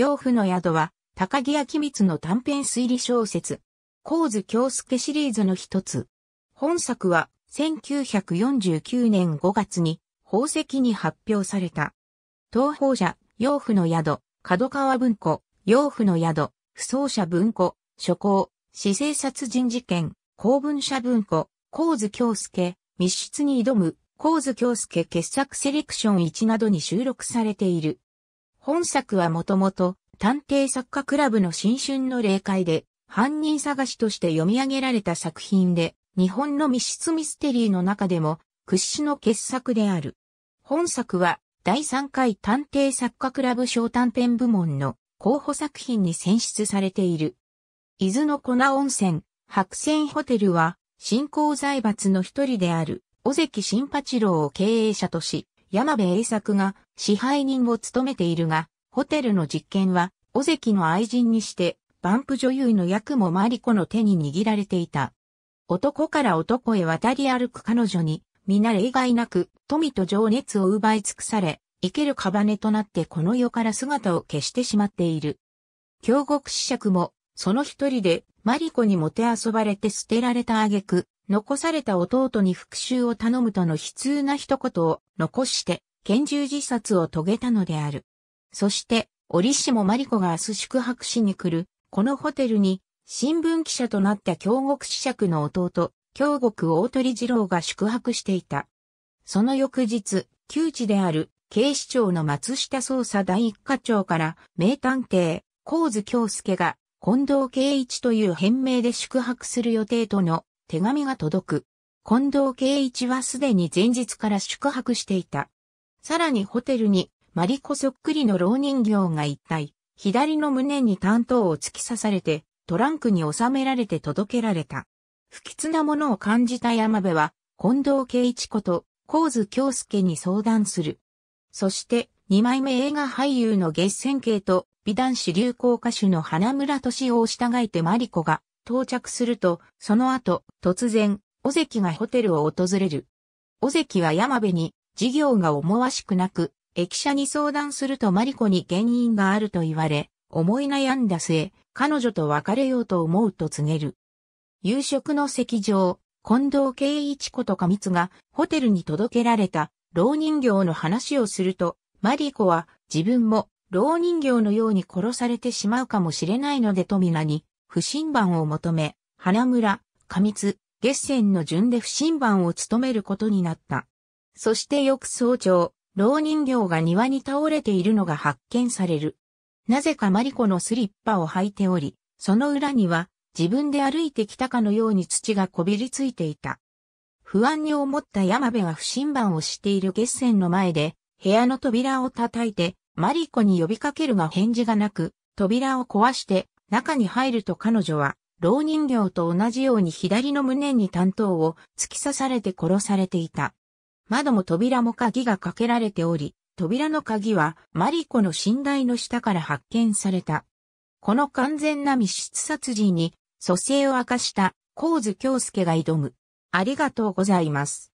養父の宿は、高木明光の短編推理小説、神津京介シリーズの一つ。本作は、1949年5月に、宝石に発表された。東方社、養父の宿、角川文庫、養父の宿、不走者文庫、諸行、死生殺人事件、公文社文庫、神津京介、密室に挑む、神津京介傑作セレクション1などに収録されている。本作はもともと探偵作家クラブの新春の霊界で犯人探しとして読み上げられた作品で日本の密室ミステリーの中でも屈指の傑作である。本作は第3回探偵作家クラブ小短編部門の候補作品に選出されている。伊豆の粉温泉、白泉ホテルは、新興財閥の一人である、尾関新八郎を経営者とし、山部栄作が支配人を務めているが、ホテルの実験は、尾関の愛人にして、バンプ女優の役もマリコの手に握られていた。男から男へ渡り歩く彼女に、皆例外なく、富と情熱を奪い尽くされ、生ける屍となってこの世から姿を消してしまっている。京極子爵も、その一人で、マリコにもてあそばれて捨てられた挙句、残された弟に復讐を頼むとの悲痛な一言を残して、拳銃自殺を遂げたのである。そして、折しもマリコが明日宿泊しに来る、このホテルに、新聞記者となった京極子爵の弟、京極大鳥二郎が宿泊していた。その翌日、旧知である警視庁の松下捜査第一課長から名探偵、高津京介が近藤圭一という変名で宿泊する予定との手紙が届く。近藤圭一はすでに前日から宿泊していた。さらにホテルにマリコそっくりの老人形が一体、左の胸に担当を突き刺されて、トランクに収められて届けられた。不吉なものを感じた山部は、近藤圭一こと、高津京介に相談する。そして、二枚目映画俳優の月仙慶と美男子流行歌手の花村敏夫を従えてマリコが到着すると、その後、突然、尾関がホテルを訪れる。尾関は山部に、事業が思わしくなく、駅舎に相談するとマリコに原因があると言われ、思い悩んだ末、彼女と別れようと思うと告げる。夕食の席上、近藤圭一子と過密がホテルに届けられた老人形の話をすると、マリコは自分も老人形のように殺されてしまうかもしれないのでと名に不審番を求め、花村、上津、月仙の順で不審番を務めることになった。そして翌早朝、老人形が庭に倒れているのが発見される。なぜかマリコのスリッパを履いており、その裏には自分で歩いてきたかのように土がこびりついていた。不安に思った山部が不審番をしている月仙の前で、部屋の扉を叩いて、マリコに呼びかけるが返事がなく、扉を壊して中に入ると彼女は、老人形と同じように左の胸に担当を突き刺されて殺されていた。窓も扉も鍵がかけられており、扉の鍵はマリコの寝台の下から発見された。この完全な密室殺人に、蘇生を明かした、神津京介が挑む。ありがとうございます。